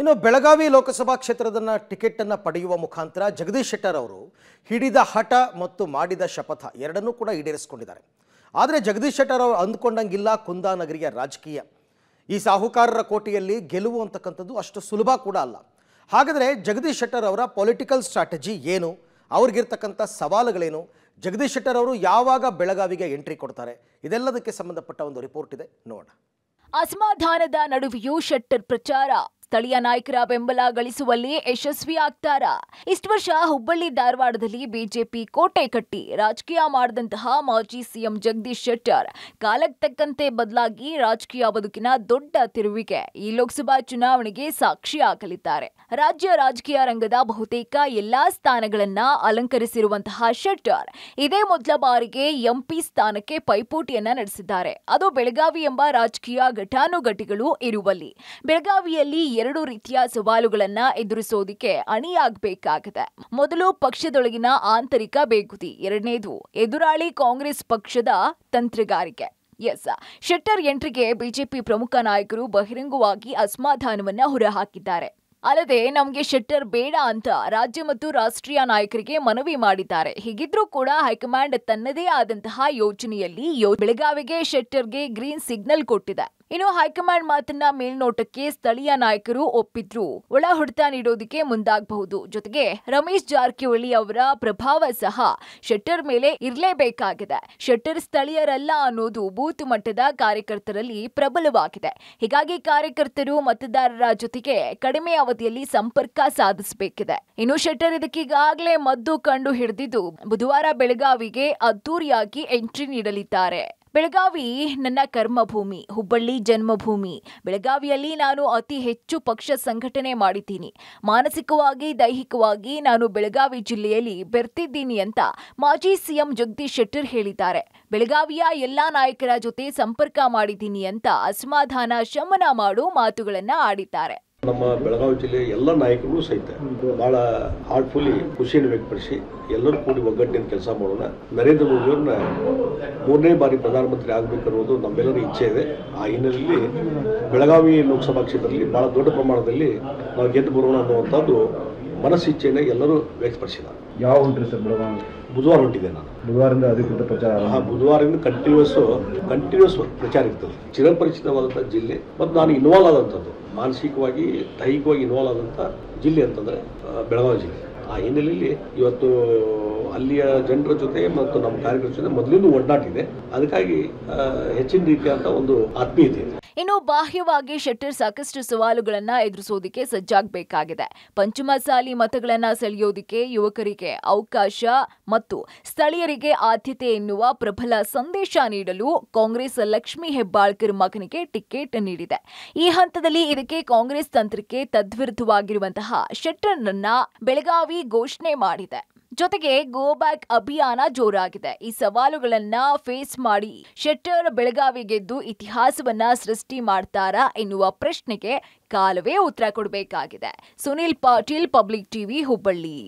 ಇನ್ನು ಬೆಳಗಾವಿ ಲೋಕಸಭಾ ಕ್ಷೇತ್ರದನ್ನ ಟಿಕೆಟನ್ನು ಪಡೆಯುವ ಮುಖಾಂತರ ಜಗದೀಶ್ ಶೆಟ್ಟರ್ ಅವರು ಹಿಡಿದ ಹಠ ಮತ್ತು ಮಾಡಿದ ಶಪಥ ಎರಡನ್ನೂ ಕೂಡ ಈಡೇರಿಸಿಕೊಂಡಿದ್ದಾರೆ ಆದರೆ ಜಗದೀಶ್ ಶೆಟ್ಟರ್ ಅವರು ಅಂದ್ಕೊಂಡಂಗಿಲ್ಲ ಕುಂದಾನಗರಿಯ ರಾಜಕೀಯ ಈ ಸಾಹುಕಾರರ ಕೋಟೆಯಲ್ಲಿ ಗೆಲುವು ಅಂತಕ್ಕಂಥದ್ದು ಅಷ್ಟು ಸುಲಭ ಕೂಡ ಅಲ್ಲ ಹಾಗಾದರೆ ಜಗದೀಶ್ ಶೆಟ್ಟರ್ ಅವರ ಪೊಲಿಟಿಕಲ್ ಸ್ಟ್ರಾಟಜಿ ಏನು ಅವ್ರಿಗಿರ್ತಕ್ಕಂಥ ಸವಾಲುಗಳೇನು ಜಗದೀಶ್ ಶೆಟ್ಟರ್ ಅವರು ಯಾವಾಗ ಬೆಳಗಾವಿಗೆ ಎಂಟ್ರಿ ಕೊಡ್ತಾರೆ ಇದೆಲ್ಲದಕ್ಕೆ ಸಂಬಂಧಪಟ್ಟ ಒಂದು ರಿಪೋರ್ಟ್ ಇದೆ ನೋಡೋಣ ಅಸಮಾಧಾನದ ನಡುವೆಯೂ ಶೆಟ್ಟರ್ ಪ್ರಚಾರ ಸ್ಥಳೀಯ ನಾಯಕರ ಬೆಂಬಲ ಗಳಿಸುವಲ್ಲಿ ಯಶಸ್ವಿಯಾಗ್ತಾರ ಇಷ್ಟು ವರ್ಷ ಹುಬ್ಬಳ್ಳಿ ಧಾರವಾಡದಲ್ಲಿ ಬಿಜೆಪಿ ಕೋಟೆ ಕಟ್ಟಿ ರಾಜಕೀಯ ಮಾಡಿದಂತಹ ಮಾಜಿ ಸಿಎಂ ಜಗದೀಶ್ ಶೆಟ್ಟರ್ ಕಾಲಕ್ಕೆ ತಕ್ಕಂತೆ ಬದಲಾಗಿ ರಾಜಕೀಯ ಬದುಕಿನ ದೊಡ್ಡ ತಿರುವಿಗೆ ಈ ಲೋಕಸಭಾ ಚುನಾವಣೆಗೆ ಸಾಕ್ಷಿಯಾಗಲಿದ್ದಾರೆ ರಾಜ್ಯ ರಾಜಕೀಯ ರಂಗದ ಬಹುತೇಕ ಎಲ್ಲಾ ಸ್ಥಾನಗಳನ್ನ ಅಲಂಕರಿಸಿರುವಂತಹ ಶೆಟ್ಟರ್ ಇದೇ ಮೊದಲ ಬಾರಿಗೆ ಎಂಪಿ ಸ್ಥಾನಕ್ಕೆ ಪೈಪೋಟಿಯನ್ನ ನಡೆಸಿದ್ದಾರೆ ಅದು ಬೆಳಗಾವಿ ಎಂಬ ರಾಜಕೀಯ ಘಟಾನುಘಟಿಗಳು ಇರುವಲ್ಲಿ ಬೆಳಗಾವಿಯಲ್ಲಿ ಎರಡು ರೀತಿಯ ಸವಾಲುಗಳನ್ನ ಎದುರಿಸೋದಿಕ್ಕೆ ಅಣಿಯಾಗಬೇಕಾಗಿದೆ ಮೊದಲು ಪಕ್ಷದೊಳಗಿನ ಆಂತರಿಕ ಬೇಗುದಿ ಎರಡನೇದು ಎದುರಾಳಿ ಕಾಂಗ್ರೆಸ್ ಪಕ್ಷದ ತಂತ್ರಗಾರಿಕೆ ಎಸ್ ಶೆಟ್ಟರ್ ಎಂಟ್ರಿಗೆ ಬಿಜೆಪಿ ಪ್ರಮುಖ ನಾಯಕರು ಬಹಿರಂಗವಾಗಿ ಅಸಮಾಧಾನವನ್ನ ಹೊರಹಾಕಿದ್ದಾರೆ ಅಲ್ಲದೆ ನಮಗೆ ಶೆಟ್ಟರ್ ಬೇಡ ಅಂತ ರಾಜ್ಯ ಮತ್ತು ರಾಷ್ಟ್ರೀಯ ನಾಯಕರಿಗೆ ಮನವಿ ಮಾಡಿದ್ದಾರೆ ಹೀಗಿದ್ರೂ ಕೂಡ ಹೈಕಮಾಂಡ್ ತನ್ನದೇ ಆದಂತಹ ಯೋಜನೆಯಲ್ಲಿ ಬೆಳಗಾವಿಗೆ ಶೆಟ್ಟರ್ಗೆ ಗ್ರೀನ್ ಸಿಗ್ನಲ್ ಕೊಟ್ಟಿದೆ ಇನ್ನು ಹೈಕಮಾಂಡ್ ಮಾತನ್ನ ಮೇಲ್ನೋಟಕ್ಕೆ ಸ್ಥಳೀಯ ನಾಯಕರು ಒಪ್ಪಿದ್ರು ಒಳ ಹೊಡೆತ ನೀಡೋದಕ್ಕೆ ಮುಂದಾಗಬಹುದು ಜೊತೆಗೆ ರಮೇಶ್ ಜಾರಕಿಹೊಳಿ ಅವರ ಪ್ರಭಾವ ಸಹ ಶೆಟ್ಟರ್ ಮೇಲೆ ಇರಲೇಬೇಕಾಗಿದೆ ಶೆಟ್ಟರ್ ಸ್ಥಳೀಯರಲ್ಲ ಅನ್ನೋದು ಬೂತ್ ಮಟ್ಟದ ಕಾರ್ಯಕರ್ತರಲ್ಲಿ ಪ್ರಬಲವಾಗಿದೆ ಹೀಗಾಗಿ ಕಾರ್ಯಕರ್ತರು ಮತದಾರರ ಜೊತೆಗೆ ಕಡಿಮೆ ಅವಧಿಯಲ್ಲಿ ಸಂಪರ್ಕ ಸಾಧಿಸಬೇಕಿದೆ ಇನ್ನು ಶೆಟ್ಟರ್ ಇದಕ್ಕೀಗಾಗಲೇ ಮದ್ದು ಕಂಡು ಹಿಡಿದಿದ್ದು ಬುಧವಾರ ಬೆಳಗಾವಿಗೆ ಅದ್ದೂರಿಯಾಗಿ ಎಂಟ್ರಿ ನೀಡಲಿದ್ದಾರೆ ಬೆಳಗಾವಿ ನನ್ನ ಕರ್ಮಭೂಮಿ ಹುಬ್ಬಳ್ಳಿ ಜನ್ಮಭೂಮಿ ಬೆಳಗಾವಿಯಲ್ಲಿ ನಾನು ಅತಿ ಹೆಚ್ಚು ಪಕ್ಷ ಸಂಘಟನೆ ಮಾಡಿದ್ದೀನಿ ಮಾನಸಿಕವಾಗಿ ದೈಹಿಕವಾಗಿ ನಾನು ಬೆಳಗಾವಿ ಜಿಲ್ಲೆಯಲ್ಲಿ ಬೆರ್ತಿದ್ದೀನಿ ಅಂತ ಮಾಜಿ ಸಿಎಂ ಜಗದೀಶ್ ಶೆಟ್ಟರ್ ಹೇಳಿದ್ದಾರೆ ಬೆಳಗಾವಿಯ ಎಲ್ಲ ನಾಯಕರ ಜೊತೆ ಸಂಪರ್ಕ ಮಾಡಿದ್ದೀನಿ ಅಂತ ಅಸಮಾಧಾನ ಶಮನ ಮಾಡು ಮಾತುಗಳನ್ನು ಆಡಿದ್ದಾರೆ ನಮ್ಮ ಬೆಳಗಾವಿ ಜಿಲ್ಲೆಯ ಎಲ್ಲ ನಾಯಕರು ಸಹಿತ ಬಹಳ ಹಾರ್ಟ್ಫುಲ್ಲಿ ಖುಷಿಯನ್ನು ವ್ಯಕ್ತಪಡಿಸಿ ಎಲ್ಲರೂ ಕೂಡಿ ಒಗ್ಗಟ್ಟಿನ ಕೆಲಸ ಮಾಡೋಣ ನರೇಂದ್ರ ಮೋದಿಯವ್ರನ್ನ ಮೂರನೇ ಬಾರಿ ಪ್ರಧಾನಮಂತ್ರಿ ಆಗಬೇಕು ಅನ್ನೋದು ನಮ್ಮೆಲ್ಲರ ಇಚ್ಛೆ ಇದೆ ಆ ಹಿನ್ನೆಲೆಯಲ್ಲಿ ಬೆಳಗಾವಿ ಲೋಕಸಭಾ ಕ್ಷೇತ್ರದಲ್ಲಿ ಬಹಳ ದೊಡ್ಡ ಪ್ರಮಾಣದಲ್ಲಿ ನಾವು ಗೆದ್ದು ಬರೋಣ ಅನ್ನುವಂಥದ್ದು ಮನಸ್ಸಿಚ್ಛೆಯನ್ನು ಎಲ್ಲರೂ ವ್ಯಕ್ತಪಡಿಸಿದ್ದಾರೆ ಯಾವ ಹೊಂಟ್ರಿ ಸರ್ ಬೆಳಗಾವಿ ಬುಧವಾರ ಹೊಂಟಿದೆ ನಾನು ಬುಧವಾರದಿಂದ ಅಧಿಕೃತ ಪ್ರಚಾರ ಆ ಬುಧವಾರದಿಂದ ಕಂಟಿನ್ಯೂಸ್ ಕಂಟಿನ್ಯೂಸ್ ಪ್ರಚಾರ ಇರ್ತದೆ ಚಿರಪರಿಚಿತವಾದಂಥ ಜಿಲ್ಲೆ ಮತ್ತು ನಾನು ಇನ್ವಾಲ್ವ್ ಆದಂಥದ್ದು ಮಾನಸಿಕವಾಗಿ ದೈಹಿಕವಾಗಿ ಇನ್ವಾಲ್ವ್ ಆದಂಥ ಜಿಲ್ಲೆ ಅಂತಂದರೆ ಬೆಳಗಾವಿ ಜಿಲ್ಲೆ ಆ ಹಿನ್ನೆಲೆಯಲ್ಲಿ ಇವತ್ತು ಅಲ್ಲಿಯ ಜನರ ಜೊತೆ ಮತ್ತು ನಮ್ಮ ಕಾರ್ಯಕರ್ತರ ಜೊತೆ ಮೊದಲಿಂದ ಒಡ್ಡಾಟಿದೆ ಅದಕ್ಕಾಗಿ ಹೆಚ್ಚಿನ ರೀತಿಯಾದಂಥ ಒಂದು ಆತ್ಮೀಯತೆ ಇದೆ ಇನ್ನು ಬಾಹ್ಯವಾಗಿ ಶೆಟ್ಟರ್ ಸಾಕಷ್ಟು ಸವಾಲುಗಳನ್ನು ಎದುರಿಸೋದಕ್ಕೆ ಸಜ್ಜಾಗಬೇಕಾಗಿದೆ ಪಂಚಮಸಾಲಿ ಮತಗಳನ್ನು ಸೆಳೆಯೋದಿಕ್ಕೆ ಯುವಕರಿಗೆ ಅವಕಾಶ ಮತ್ತು ಸ್ಥಳೀಯರಿಗೆ ಆದ್ಯತೆ ಎನ್ನುವ ಪ್ರಬಲ ಸಂದೇಶ ನೀಡಲು ಕಾಂಗ್ರೆಸ್ ಲಕ್ಷ್ಮಿ ಹೆಬ್ಬಾಳ್ಕರ್ ಮಗನಿಗೆ ಟಿಕೆಟ್ ನೀಡಿದೆ ಈ ಹಂತದಲ್ಲಿ ಇದಕ್ಕೆ ಕಾಂಗ್ರೆಸ್ ತಂತ್ರಕ್ಕೆ ತದ್ವಿರುದ್ಧವಾಗಿರುವಂತಹ ಶೆಟ್ಟರ್ನನ್ನ ಬೆಳಗಾವಿ ಘೋಷಣೆ ಮಾಡಿದೆ ಜೊತೆಗೆ ಗೋ ಬ್ಯಾಕ್ ಅಭಿಯಾನ ಜೋರಾಗಿದೆ ಈ ಸವಾಲುಗಳನ್ನ ಫೇಸ್ ಮಾಡಿ ಶೆಟ್ಟರ್ ಬೆಳಗಾವಿ ಗೆದ್ದು ಇತಿಹಾಸವನ್ನ ಸೃಷ್ಟಿ ಮಾಡ್ತಾರಾ ಎನ್ನುವ ಪ್ರಶ್ನೆಗೆ ಕಾಲವೇ ಉತ್ತರ ಕೊಡಬೇಕಾಗಿದೆ ಸುನಿಲ್ ಪಾಟೀಲ್ ಪಬ್ಲಿಕ್ ಟಿವಿ ಹುಬ್ಬಳ್ಳಿ